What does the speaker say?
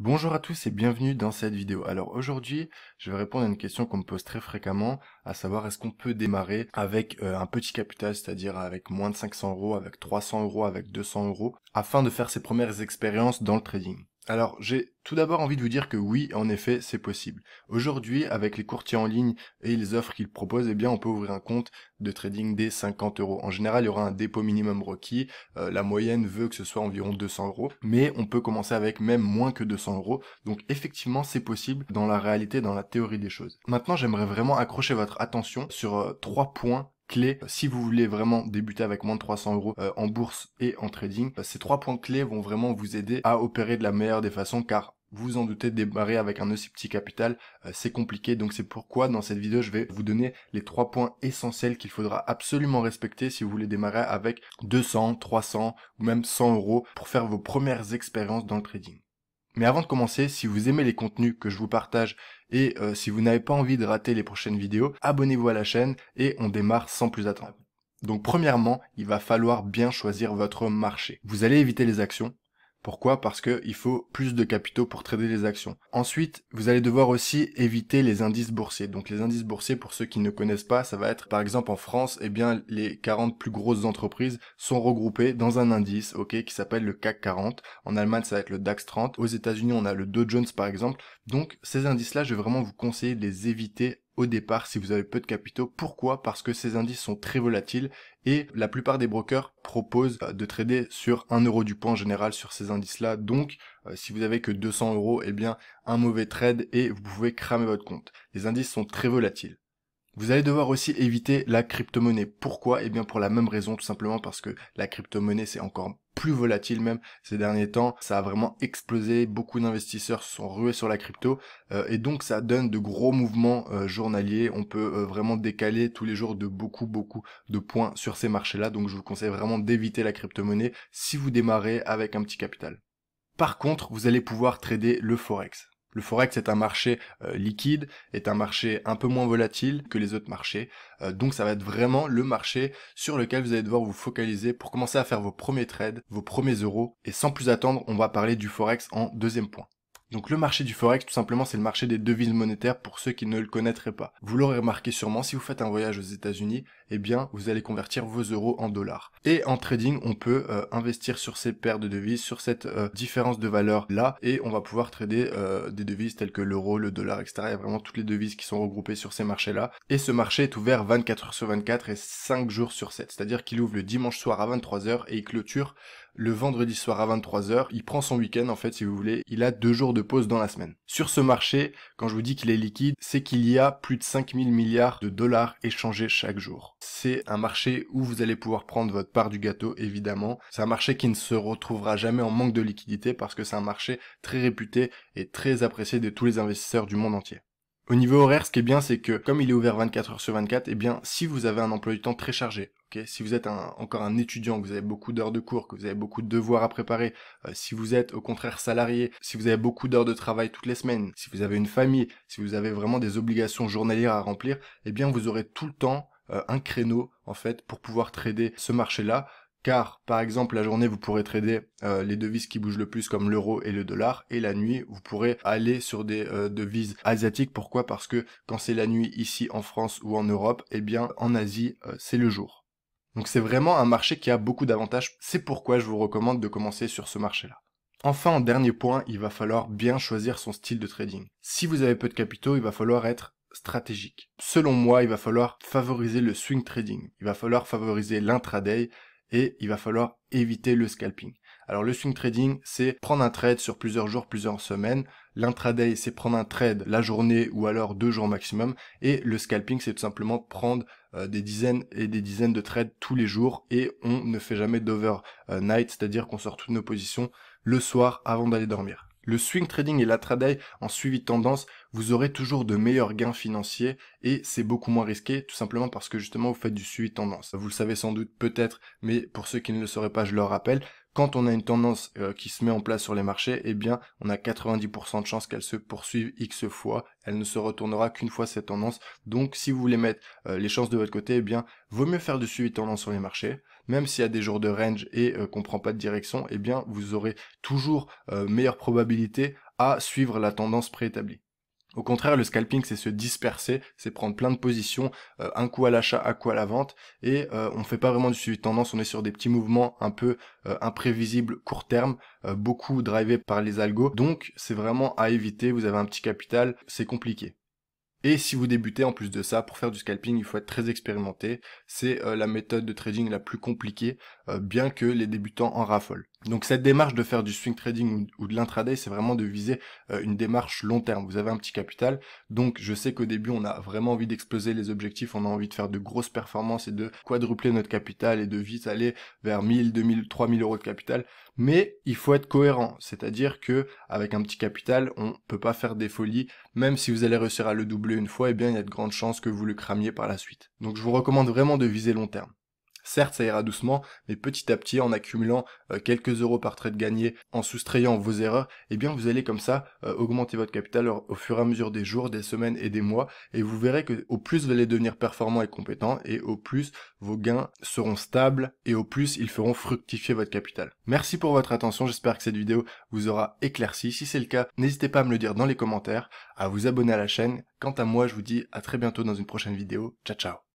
Bonjour à tous et bienvenue dans cette vidéo. Alors aujourd'hui, je vais répondre à une question qu'on me pose très fréquemment, à savoir est-ce qu'on peut démarrer avec euh, un petit capital, c'est-à-dire avec moins de 500 euros, avec 300 euros, avec 200 euros, afin de faire ses premières expériences dans le trading. Alors, j'ai tout d'abord envie de vous dire que oui, en effet, c'est possible. Aujourd'hui, avec les courtiers en ligne et les offres qu'ils proposent, et eh bien, on peut ouvrir un compte de trading dès 50 euros. En général, il y aura un dépôt minimum requis. Euh, la moyenne veut que ce soit environ 200 euros, mais on peut commencer avec même moins que 200 euros. Donc, effectivement, c'est possible dans la réalité, dans la théorie des choses. Maintenant, j'aimerais vraiment accrocher votre attention sur euh, trois points clés euh, si vous voulez vraiment débuter avec moins de 300 euros euh, en bourse et en trading. Euh, ces trois points clés vont vraiment vous aider à opérer de la meilleure des façons car vous en doutez, démarrer avec un aussi petit capital, c'est compliqué. Donc c'est pourquoi dans cette vidéo, je vais vous donner les trois points essentiels qu'il faudra absolument respecter si vous voulez démarrer avec 200, 300 ou même 100 euros pour faire vos premières expériences dans le trading. Mais avant de commencer, si vous aimez les contenus que je vous partage et euh, si vous n'avez pas envie de rater les prochaines vidéos, abonnez-vous à la chaîne et on démarre sans plus attendre. Donc premièrement, il va falloir bien choisir votre marché. Vous allez éviter les actions, pourquoi Parce qu'il faut plus de capitaux pour trader les actions. Ensuite, vous allez devoir aussi éviter les indices boursiers. Donc les indices boursiers, pour ceux qui ne connaissent pas, ça va être par exemple en France, eh bien les 40 plus grosses entreprises sont regroupées dans un indice, ok, qui s'appelle le CAC 40. En Allemagne, ça va être le DAX 30. Aux États-Unis, on a le Dow Jones par exemple. Donc ces indices-là, je vais vraiment vous conseiller de les éviter au départ si vous avez peu de capitaux. Pourquoi Parce que ces indices sont très volatiles et la plupart des brokers proposent euh, de trader sur 1 euro du point en général sur ces indices-là. Donc, euh, si vous avez que 200 euros, eh bien, un mauvais trade et vous pouvez cramer votre compte. Les indices sont très volatiles. Vous allez devoir aussi éviter la crypto-monnaie. Pourquoi Eh bien pour la même raison, tout simplement parce que la crypto-monnaie c'est encore plus volatile même ces derniers temps. Ça a vraiment explosé, beaucoup d'investisseurs se sont rués sur la crypto euh, et donc ça donne de gros mouvements euh, journaliers. On peut euh, vraiment décaler tous les jours de beaucoup beaucoup de points sur ces marchés-là. Donc je vous conseille vraiment d'éviter la crypto-monnaie si vous démarrez avec un petit capital. Par contre, vous allez pouvoir trader le forex. Le forex est un marché euh, liquide, est un marché un peu moins volatile que les autres marchés. Euh, donc ça va être vraiment le marché sur lequel vous allez devoir vous focaliser pour commencer à faire vos premiers trades, vos premiers euros. Et sans plus attendre, on va parler du forex en deuxième point. Donc le marché du forex, tout simplement, c'est le marché des devises monétaires pour ceux qui ne le connaîtraient pas. Vous l'aurez remarqué sûrement, si vous faites un voyage aux États-Unis, eh bien, vous allez convertir vos euros en dollars. Et en trading, on peut euh, investir sur ces paires de devises, sur cette euh, différence de valeur là, et on va pouvoir trader euh, des devises telles que l'euro, le dollar, etc. Il y a vraiment toutes les devises qui sont regroupées sur ces marchés-là. Et ce marché est ouvert 24 heures sur 24 et 5 jours sur 7. C'est-à-dire qu'il ouvre le dimanche soir à 23h et il clôture le vendredi soir à 23h. Il prend son week-end en fait si vous voulez. Il a deux jours de pause dans la semaine. Sur ce marché, quand je vous dis qu'il est liquide, c'est qu'il y a plus de 5000 milliards de dollars échangés chaque jour. C'est un marché où vous allez pouvoir prendre votre part du gâteau évidemment. C'est un marché qui ne se retrouvera jamais en manque de liquidité parce que c'est un marché très réputé et très apprécié de tous les investisseurs du monde entier. Au niveau horaire, ce qui est bien, c'est que comme il est ouvert 24 heures sur 24, eh bien, si vous avez un emploi du temps très chargé, ok, si vous êtes encore un étudiant, que vous avez beaucoup d'heures de cours, que vous avez beaucoup de devoirs à préparer, euh, si vous êtes au contraire salarié, si vous avez beaucoup d'heures de travail toutes les semaines, si vous avez une famille, si vous avez vraiment des obligations journalières à remplir, eh bien vous aurez tout le temps euh, un créneau en fait pour pouvoir trader ce marché-là. Car, par exemple, la journée, vous pourrez trader euh, les devises qui bougent le plus comme l'euro et le dollar. Et la nuit, vous pourrez aller sur des euh, devises asiatiques. Pourquoi Parce que quand c'est la nuit ici en France ou en Europe, eh bien en Asie, euh, c'est le jour. Donc c'est vraiment un marché qui a beaucoup d'avantages. C'est pourquoi je vous recommande de commencer sur ce marché-là. Enfin, en dernier point, il va falloir bien choisir son style de trading. Si vous avez peu de capitaux, il va falloir être stratégique. Selon moi, il va falloir favoriser le swing trading. Il va falloir favoriser l'intraday et il va falloir éviter le scalping. Alors le swing trading, c'est prendre un trade sur plusieurs jours, plusieurs semaines. L'intraday, c'est prendre un trade la journée ou alors deux jours maximum. Et le scalping, c'est tout simplement prendre euh, des dizaines et des dizaines de trades tous les jours et on ne fait jamais d'overnight, c'est-à-dire qu'on sort toutes nos positions le soir avant d'aller dormir le swing trading et la trade en suivi de tendance, vous aurez toujours de meilleurs gains financiers et c'est beaucoup moins risqué tout simplement parce que justement vous faites du suivi de tendance. Vous le savez sans doute peut-être, mais pour ceux qui ne le sauraient pas, je leur rappelle, quand on a une tendance euh, qui se met en place sur les marchés, eh bien, on a 90% de chances qu'elle se poursuive X fois. Elle ne se retournera qu'une fois cette tendance. Donc, si vous voulez mettre euh, les chances de votre côté, eh bien, vaut mieux faire du suivi tendance sur les marchés. Même s'il y a des jours de range et euh, qu'on ne prend pas de direction, eh bien, vous aurez toujours meilleure probabilité à suivre la tendance préétablie. Au contraire, le scalping, c'est se disperser, c'est prendre plein de positions, euh, un coup à l'achat, un coup à la vente, et on euh, on fait pas vraiment du suivi de tendance, on est sur des petits mouvements un peu euh, imprévisibles, court terme, beaucoup drivés par les algos, donc c'est vraiment à éviter, vous avez un petit capital, c'est compliqué. Et si vous débutez en plus de ça, pour faire du scalping, il faut être très expérimenté. C'est la méthode de trading la plus compliquée, bien que les débutants en raffolent. Donc cette démarche de faire du swing trading ou de l'intraday, c'est vraiment de viser euh, une démarche long terme. Vous avez un petit capital, donc je sais qu'au début on a vraiment envie d'exploser les objectifs, on a envie de faire de grosses performances et de quadrupler notre capital et de vite aller vers 1000, 2000, 3000 euros de capital. Mais il faut être cohérent, c'est-à-dire que avec un petit capital, on peut pas faire des folies. Même si vous allez réussir à le doubler une fois, eh bien il y a de grandes chances que vous le cramiez par la suite. Donc je vous recommande vraiment de viser long terme. Certes, ça ira doucement, mais petit à petit, en accumulant euh, quelques euros par trade gagné, en soustrayant vos erreurs, eh bien, vous allez comme ça euh, augmenter votre capital au fur et à mesure des jours, des semaines et des mois, et vous verrez que au plus vous allez devenir performant et compétent, et au plus vos gains seront stables, et au plus ils feront fructifier votre capital. Merci pour votre attention, j'espère que cette vidéo vous aura éclairci. Si c'est le cas, n'hésitez pas à me le dire dans les commentaires, à vous abonner à la chaîne. Quant à moi, je vous dis à très bientôt dans une prochaine vidéo. Ciao ciao